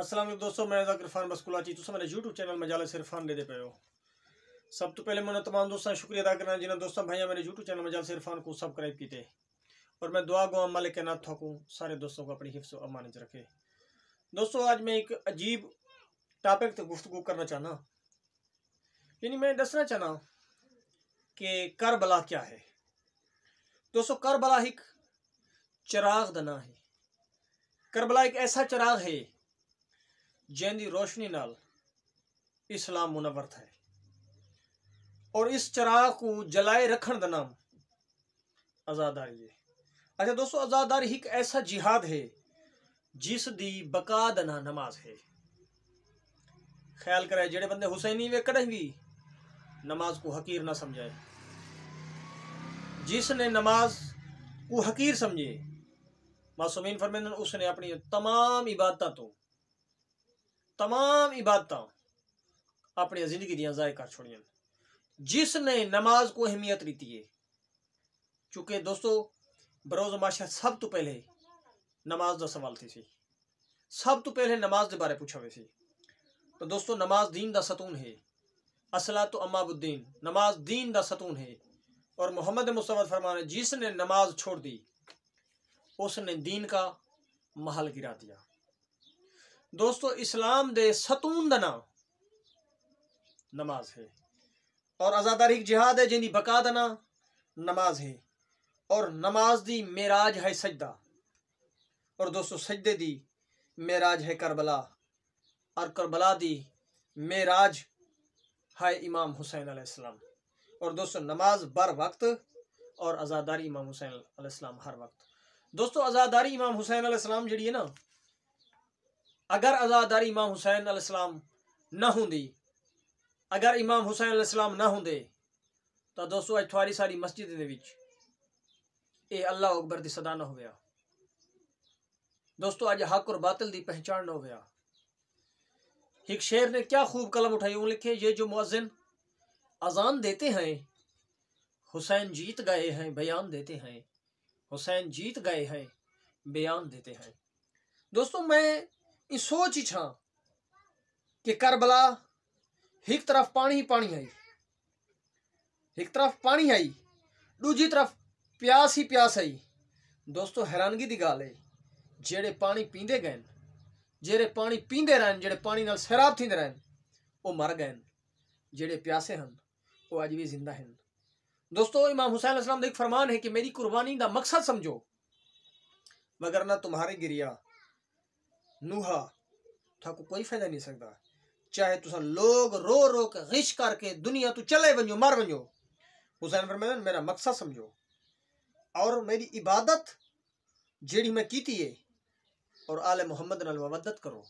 असलम दोस्तों मैं इरफान बसकुला बसकुलाची तुम मेरे यूट्यूब चैनल में जाले सिरफान दे पे हो सब तो पहले मैंने तमाम दोस्तों का शुक्रिया अदा करना जिन्होंने दोस्तों भैया मेरे यूट्यूब चैनल में जाले सिरफान को सब्सक्राइब किए और मैं दुआ गो मालिक के नाथ थकूँ सारे दोस्तों को अपनी हिफ्स अमानत रखे दोस्तों आज मैं एक अजीब टॉपिक तक गुफ्तु करना चाहना यानी मैं दसना चाहना कि करबला क्या है दोस्तों करबला एक चिराग दना है करबला एक ऐसा चिराग है जैनी रोशनी नाल इस्लाम मुनवरत है और इस चराग को जलाए रख का नाम आज़ादारी है अच्छा दोस्तों आज़ादारी एक ऐसा जिहाद है जिस दी बका दना नमाज है ख्याल करे जेडे बंदे हुसैनी वे कड़े भी नमाज को हकीर ना समझाए जिसने नमाज को हकीर समझे मासूमीन फरमेंदन उसने अपनी तमाम इबादतों तो तमाम इबादत अपनी जिंदगी दया ज़ाय कर छोड़िया जिसने नमाज को अहमियत दी है चूँकि दोस्तों बरोज़ माशा सब तो पहले नमाज का सवाल थी सी सब तो पहले नमाज के बारे पूछा हुए सी तो दोस्तों नमाज दीन का सतून है असला तो अमाबुद्दीन नमाज दीन का सतून है और मोहम्मद मुस्तफ़ा फरमान जिसने नमाज छोड़ दी उसने दीन का महल गिरा दिया दोस्तों इस्लाम दे सतून दना नमाज है और आज़ादारी जिहाद है जिनकी बका दना नमाज है और नमाज दी मेराज है सजदा और दोस्तों सजदे दी मेराज है करबला और करबला दी मेराज है इमाम हुसैन आलाम और दोस्तों नमाज बर वक्त और आज़ादारी इमाम हुसैन आलाम हर वक्त दोस्तों आज़ादारी इमाम हुसैन आसमाम जी है ना अगर आज़ादारी इमाम हुसैन अलैहिस्सलाम न होंगी अगर इमाम हुसैन ਅਲੈਹਿਸਲਾਮ ना होंगे तो दोस्तों ਅੱਜ थी सारी मस्जिद के ਵਿੱਚ ਇਹ ਅੱਲਾਹ ਅਕਬਰ ਦੀ ਸਦਾ ਨਾ ਹੋਇਆ ਦੋਸਤੋ ਅੱਜ ਹੱਕ ਔਰ ਬਾਤਲ ਦੀ ਪਹਿਚਾਨ ਨਾ ਹੋਇਆ एक शेर ने क्या खूब कलम उठाई वो लिखे ये जो मुआजिन अजान देते हैं हुसैन जीत गए हैं बयान देते हैं हुसैन जीत गए हैं बयान देते हैं दोस्तों मैं ਇਹ ਸੋਚ ਹੀ ਛਾਂ ਕਿ ਕਰਬਲਾ ਇੱਕ ਤਰਫ ਪਾਣੀ ਹੀ ਪਾਣੀ ਆਈ ਇੱਕ ਤਰਫ ਪਾਣੀ ਆਈ ਦੂਜੀ ਤਰਫ ਪਿਆਸ ਹੀ ਪਿਆਸ ਆਈ ਦੋਸਤੋ ਹੈਰਾਨਗੀ ਦੀ ਗੱਲ ਹੈ ਜਿਹੜੇ ਪਾਣੀ ਪੀਂਦੇ ਗਏ ਜਿਹੜੇ ਪਾਣੀ ਪੀਂਦੇ ਰਹਿਣ ਜਿਹੜੇ ਪਾਣੀ ਨਾਲ ਸਰਾਬ ਥਿੰਦੇ ਰਹਿਣ ਉਹ ਮਰ ਗਏ ਜਿਹੜੇ ਪਿਆਸੇ ਹਨ ਉਹ ਅੱਜ ਵੀ ਜ਼ਿੰਦਾ ਹਨ ਦੋਸਤੋ ਇਮਾਮ ਹੁਸੈਨ ਅਸਲਮ ਦਾ ਇੱਕ ਫਰਮਾਨ ਹੈ ਕਿ ਮੇਰੀ ਕੁਰਬਾਨੀ ਦਾ ਮਕਸਦ ਸਮਝੋ ਮਗਰ ਨਾ ਤੁਹਾਰੇ ਗਿਰਿਆ था तो को कोई फ़ायदा नहीं सकता चाहे तुस लोग रो रो के गिश करके दुनिया तू चले वो मर वनो हुसैन फरमाया मेरा मकसद समझो और मेरी इबादत जेड़ी मैं की है और आल मोहम्मद नाल करो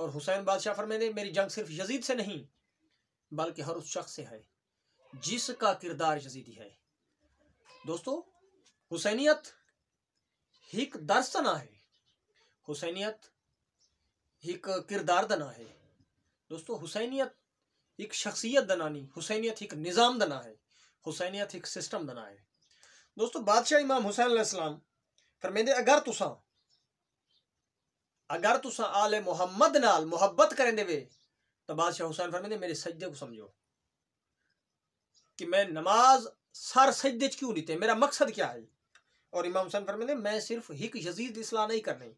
और हुसैन बादशाह फरमाने मेरी जंग सिर्फ यजीद से नहीं बल्कि हर उस शख्स से है जिसका किरदार यजीदी है दोस्तों हुसैनियत एक दर्शन है हुसैनियत एक किरदार दना है दोस्तों हुसैनियत एक शख्सियत दना नहीं हुसैनियत एक निज़ाम दना है हुसैनियत एक सिस्टम दना है दोस्तों बादशाह इमाम हुसैन फरमेंदे अगर तुसा अगर तुसा आले मोहम्मद नाल मोहब्बत करेंदे वे तो बादशाह हुसैन फरमेंदे मेरे सजदे को समझो कि मैं नमाज सर सजदे क्यों नहीं थे मेरा मकसद क्या है और इमाम हुसैन फरमेंदे मैं सिर्फ एक यजीद इसलाह नहीं करनी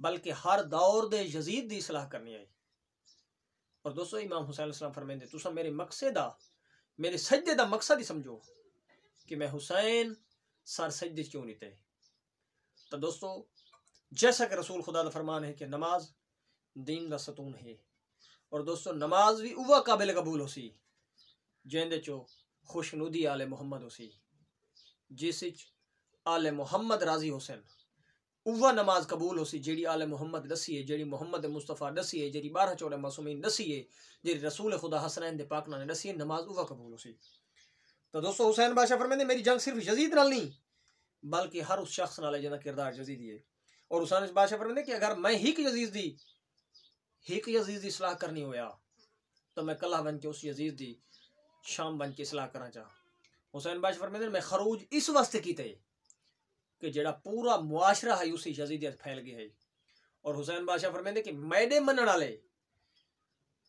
बल्कि हर दौर दे यजीद की सलाह करनी आई और दोस्तों इमाम हुसैन इस्लाम फरमेंदे तुसा मेरे मकसद का मेरे सजदे का मकसद ही समझो कि मैं हुसैन सर सजदे क्यों नहीं ते तो दोस्तों जैसा कि रसूल खुदा का फरमान है कि नमाज दीन का सतून है और दोस्तों नमाज भी उवा काबिल कबूल सी जेंदे चो खुशनुदी आल हो सी जिस आले मुहम्मद राजी हुसैन उवा नमाज कबूल सी जी आल मुहम्मद दसीए जी जहिड़ी मोहम्मद मुस्तफ़ा दसीए जी बारह ॿारहं चोॾहं मासूमीन ॾसी आहे रसूल ख़ुदा हसनैन के दे ने ॾसी नमाज उहा कबूल सी तो दोस्तों हुसैन बादशाह फरमेंदे मेरी जंग सिर्फ जजीद नाल नहीं बल्कि हर उस शख्स नाल जिंदा किरदार जजीद है और हुसैन बादशाह फरमेंदे कि अगर मैं हिक यजीज की हिक यजीज की सलाह करनी होया तो मैं कला बन के उस यजीज की शाम बन के सलाह करा चाह हुसैन बादशाह फरमेंदे मैं खरूज इस वास्ते कि कि जड़ा पूरा मुआशरा है उसी यजीदियत फैल गया है और हुसैन बादशाह फरमेंदे कि मैडे मनण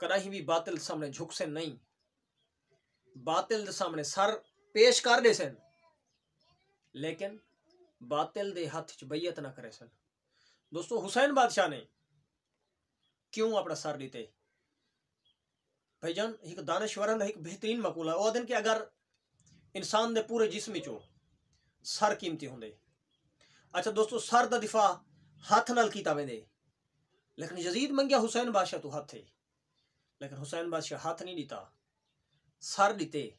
कदा ही भी बातिल सामने झुक सन नहीं बातिल सामने सर पेश कर दे सन लेकिन बातिल के हथ च बइयत ना करे सन दोस्तों हुसैन बादशाह ने क्यों अपना सर दीते जान एक दानश्वरन एक बेहतरीन मकूला है वह दिन कि अगर इंसान के पूरे जिसम चो सर कीमती होंगे ਅੱਛਾ ਦੋਸਤੋ ਸਰ ਦਾ ਦਿਫਾ ਹੱਥ ਨਾਲ ਕੀਤਾ ਵੈਂਦੇ ਲੇਕਿਨ ਯਜ਼ੀਦ ਮੰਗਿਆ ਹੁਸੈਨ ਬਾਦਸ਼ਾਹ ਤੋਂ ਹੱਥੇ ਲੇਕਿਨ ਹੁਸੈਨ ਬਾਦਸ਼ਾਹ ਹੱਥ ਨਹੀਂ ਦਿੱਤਾ ਸਰ ਦਿੱਤੇ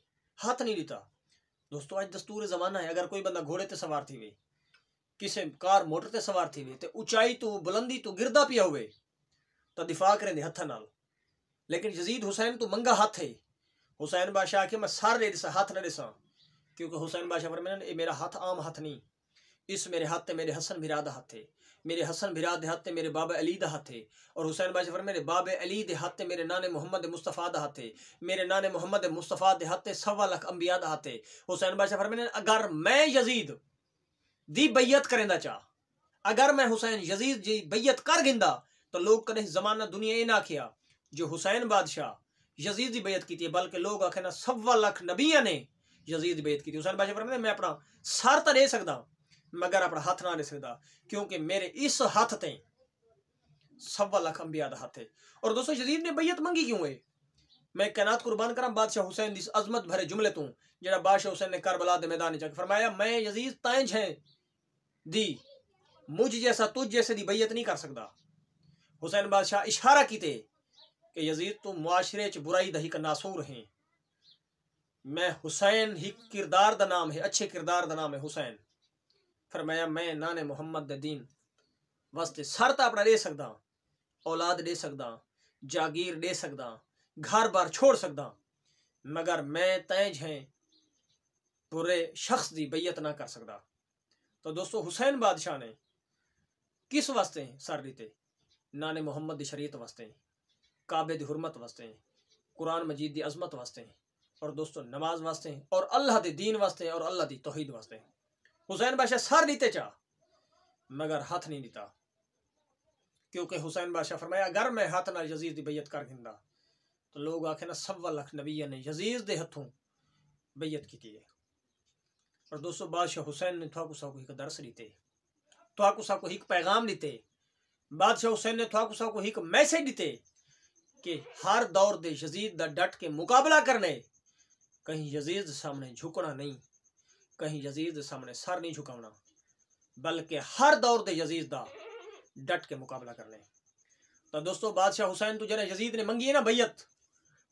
ਹੱਥ ਨਹੀਂ ਦਿੱਤਾ ਦੋਸਤੋ ਅੱਜ ਦਸਤੂਰ ਜ਼ਮਾਨਾ ਹੈ ਅਗਰ ਕੋਈ ਬੰਦਾ ਘੋੜੇ ਤੇ ਸਵਾਰ ਥੀ ਵੇ ਕਿਸੇ ਕਾਰ ਮੋਟਰ ਤੇ ਸਵਾਰ ਥੀ ਵੇ ਤੇ ਉਚਾਈ ਤੋਂ ਬੁਲੰਦੀ ਤੋਂ ਗਿਰਦਾ ਪਿਆ ਹੋਵੇ ਤਾਂ ਦਿਫਾ ਕਰਦੇ ਹੱਥਾਂ ਨਾਲ ਲੇਕਿਨ ਯਜ਼ੀਦ ਹੁਸੈਨ ਤੋਂ ਮੰਗਾ ਹੱਥ ਹੈ ਹੁਸੈਨ ਬਾਦਸ਼ਾਹ ਕਿ ਮੈਂ ਸਰ ਦੇ ਦਿਸਾਂ ਹੱਥ ਨਾ ਦਿਸਾਂ ਕਿਉਂਕਿ ਹੁਸੈਨ ਬਾਦਸ਼ਾਹ ਫਰਮਾਇਆ ਇਹ ਮੇਰਾ ਹੱਥ ਆਮ ਹੱਥ ਨਹੀਂ इस मेरे हाथ मेरे हसन भिरा हाथ मेरे हसन भिरा हाथ मेरे बाबा अली दा हाथ और हुसैन बादशाह फरमा मेरे बाबे अली दे हाथ मेरे नाने मोहम्मद मुस्तफ़ा दा हाथ मेरे नाने मोहम्मद मुस्तफ़ा दे हाथ सवा लख अंबिया दा हाथ हुसैन बादशाह फरमा अगर मैं यजीद दी बैयत करेंदा चाह अगर मैं हुसैन यजीद जी बैयत कर गिंदा तो लोग कदें जमाना दुनिया ये ना आखिया जो हुसैन बादशाह यजीद की बेयत की बल्कि लोग आखे ना सवा लख नबिया ने यजीद बेयत की हुसैन बादशाह फरमा मैं अपना सर तो दे सकता मगर अपना हथ ना नहीं सकता क्योंकि मेरे इस हथ ते सवा लख अंबिया हाथ है और दोस्तों यजीद ने बइयत मंगी क्यों है मैं कैनात कुर्बान करा बादशाह हुसैन दिस अजमत भरे जुमले तू जरा बादशाह हुसैन ने करबला दे मैदान चक फरमाया मैं यजीद ताएं हैं दी मुझ जैसा तुझ जैसे दी बइयत नहीं कर सकता हुसैन बादशाह इशारा किते कि यजीद तू मुआरे च बुराई दही का नासूर है मैं हुसैन ही किरदार का नाम है अच्छे किरदार का नाम है हुसैन फरमाया मैं नाने ने मुहम्मद दीन वास्ते सर तो अपना दे सकता औलाद दे सकदा जागीर दे सकदा घर बार छोड़ सकता मगर मैं तय हैं बुरे शख्स की बइयत ना कर सकता तो दोस्तों हुसैन बादशाह ने किस वास्ते सर ना नाने मुहम्मद की शरीयत वास्ते काबे की हुरमत वास्ते कुरान मजीद की अजमत वास्ते और दोस्तों नमाज वास्ते और अल्लाह के दीन वास्ते और अल्लाह की तोहीद वास्ते हुसैन बादशाह सर नीते चाह मगर हथ नहीं दिता क्योंकि हुसैन बादशाह फरमाया अगर मैं हथ ना यजीज की बेयत कर गिंदा तो लोग आखे ना सवा लख नबीया ने यजीज के हथों बेयत की है और दोस्तों बादशाह हुसैन ने थोड़ा कुछ एक दर्श लीते थोड़ा कुछ एक पैगाम लीते बादशाह हुसैन ने थोड़ा कुछ एक मैसेज दिते कि हर दौर दे यजीद का डट के मुकाबला करने कहीं यजीद सामने झुकना नहीं कहीं यजीज के सामने सर नहीं झुकाना बल्कि हर दौर के यजीज का डट के मुकाबला करना तो दोस्तों बादशाह हुसैन तू तो जरा यजीद ने मंगी है ना बैयत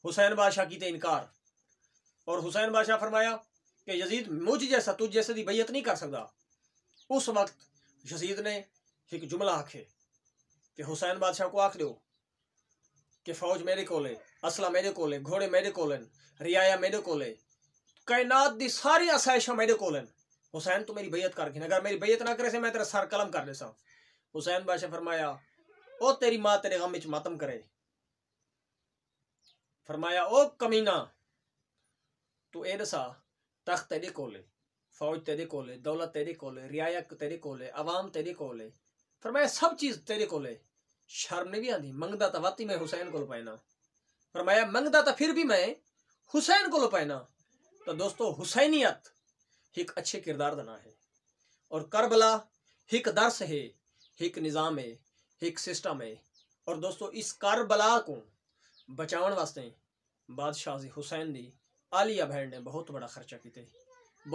हुसैन बादशाह की तो इनकार और हुसैन बादशाह फरमाया कि यजीद मुझ जैसा तुझ जैसे की बैयत नहीं कर सकता उस वक्त यजीद ने एक जुमला आखे कि हुसैन बादशाह को आख दो कि फौज मेरे को असला मेरे को घोड़े मेरे को रियाया मेरे को कायनात की सारी आसाइशा मेरे को हुसैन तू मेरी बेयत कर अगर मेरी बेयत ना करे से मैं तेरा सर कलम कर लेसा हुसैन बादशाह फरमाया ओ तेरी माँ तेरे गम मातम करे फरमाया ओ कमीना तू ए दसा तख्त तेरे को फौज तेरे को दौलत तेरे को रियायत तेरे को आवाम तेरे को फरमाया सब चीज तेरे को शर्म नहीं भी आती मंगता तो वाती मैं हुसैन को पैना फरमाया मंगता तो फिर भी मैं हुसैन को पैना तो दोस्तों हुसैनियत एक अच्छे किरदार दना है और करबला एक दर्श है एक निज़ाम है एक सिस्टम है और दोस्तों इस करबला को बचाने वास्ते बादशाह जी हुसैन दी आलिया बहन ने बहुत बड़ा खर्चा किए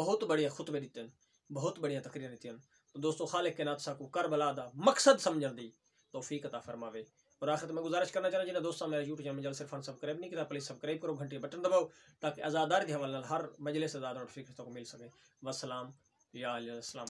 बहुत बढ़िया खुतबे दिते बहुत बढ़िया तकरीर दिती तो दोस्तों खालिक के नाथ को करबला का मकसद समझने दी तोफीक अता फरमावे और आखिर तो में गुजारिश करना चाह जिन्हें दोस्तों मेरे यूट्यूब चैनल जल्द से सब्सक्राइब नहीं करा प्लीज़ सब्सक्राइब करो घंटे बटन दबाओ ताकि आजादार के हवाले हर मजलिस से ज़्यादा नोटिफिकेशन को तो मिल सके वसलाम या